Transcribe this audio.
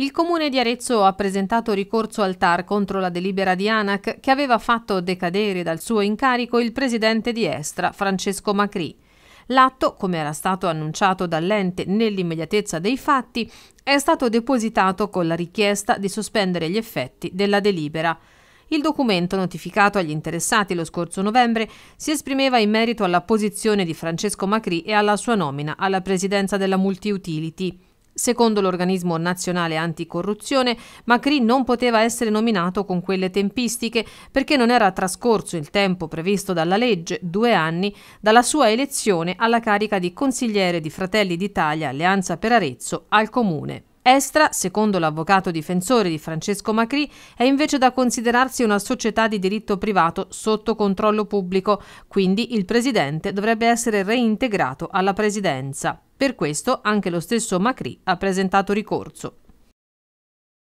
Il comune di Arezzo ha presentato ricorso al TAR contro la delibera di ANAC che aveva fatto decadere dal suo incarico il presidente di Estra, Francesco Macri. L'atto, come era stato annunciato dall'ente nell'immediatezza dei fatti, è stato depositato con la richiesta di sospendere gli effetti della delibera. Il documento, notificato agli interessati lo scorso novembre, si esprimeva in merito alla posizione di Francesco Macri e alla sua nomina alla presidenza della Multiutility. Secondo l'organismo nazionale anticorruzione, Macri non poteva essere nominato con quelle tempistiche perché non era trascorso il tempo previsto dalla legge, due anni, dalla sua elezione alla carica di consigliere di Fratelli d'Italia Alleanza per Arezzo al Comune. Estra, secondo l'avvocato difensore di Francesco Macri, è invece da considerarsi una società di diritto privato sotto controllo pubblico, quindi il presidente dovrebbe essere reintegrato alla presidenza. Per questo anche lo stesso Macri ha presentato ricorso.